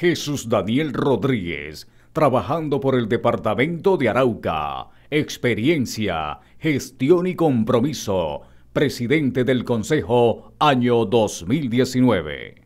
Jesús Daniel Rodríguez, trabajando por el Departamento de Arauca. Experiencia, gestión y compromiso. Presidente del Consejo, año 2019.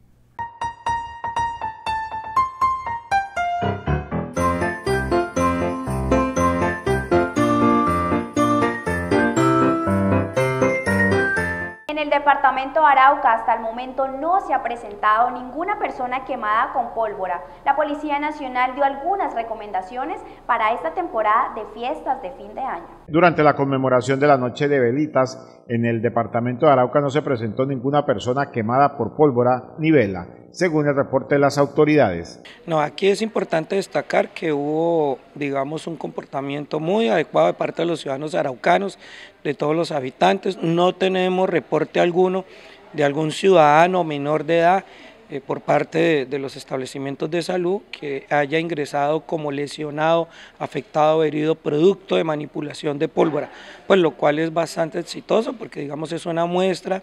departamento Arauca hasta el momento no se ha presentado ninguna persona quemada con pólvora. La Policía Nacional dio algunas recomendaciones para esta temporada de fiestas de fin de año. Durante la conmemoración de la Noche de Velitas, en el departamento de Arauca no se presentó ninguna persona quemada por pólvora ni vela según el reporte de las autoridades. No, aquí es importante destacar que hubo, digamos, un comportamiento muy adecuado de parte de los ciudadanos araucanos, de todos los habitantes. No tenemos reporte alguno de algún ciudadano menor de edad eh, por parte de, los establecimientos de salud que haya ingresado como lesionado, afectado herido producto de manipulación de pólvora, pues lo cual es bastante exitoso porque digamos es una muestra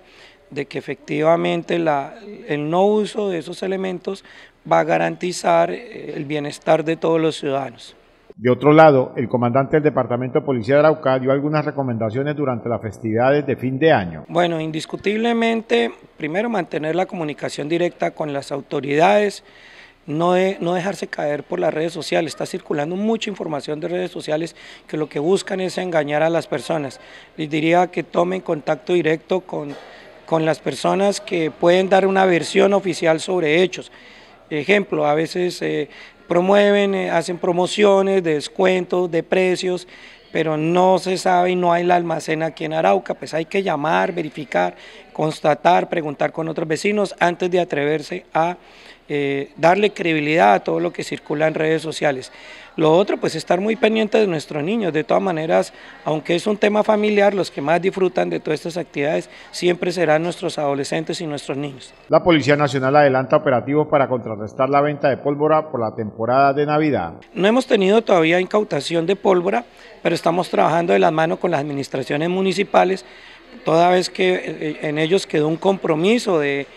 de que efectivamente la, el no uso de esos elementos va a garantizar eh, el bienestar de todos los ciudadanos. De otro lado, el comandante del Departamento de Policía de Arauca dio algunas recomendaciones durante las festividades de fin de año. Bueno, indiscutiblemente, primero mantener la comunicación directa con las autoridades, no, no, dejarse caer por las redes sociales. Está circulando mucha información de redes sociales que lo que buscan es engañar a las personas. Les diría que tomen contacto directo con con las personas que pueden dar una versión oficial sobre hechos. Ejemplo, a veces eh, promueven, eh, hacen promociones de descuentos, de precios, pero no se sabe y no hay la almacena aquí en Arauca, pues hay que llamar, verificar, constatar, preguntar con otros vecinos antes de atreverse a eh, darle credibilidad a todo lo que circula en redes sociales. Lo otro, pues estar muy pendiente de nuestros niños. De todas maneras, aunque es un tema familiar, los que más disfrutan de todas estas actividades siempre serán nuestros adolescentes y nuestros niños. La Policía Nacional adelanta operativos para contrarrestar la venta de pólvora por la temporada de Navidad. No hemos tenido todavía incautación de pólvora, pero estamos trabajando de la mano con las administraciones municipales, toda vez que eh, en ellos quedó un compromiso de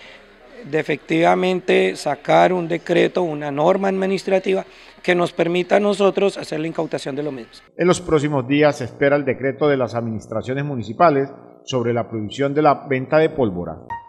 de efectivamente sacar un decreto, una norma administrativa que nos permita a nosotros hacer la incautación de los mismo. En los próximos días se espera el decreto de las administraciones municipales sobre la prohibición de la venta de pólvora.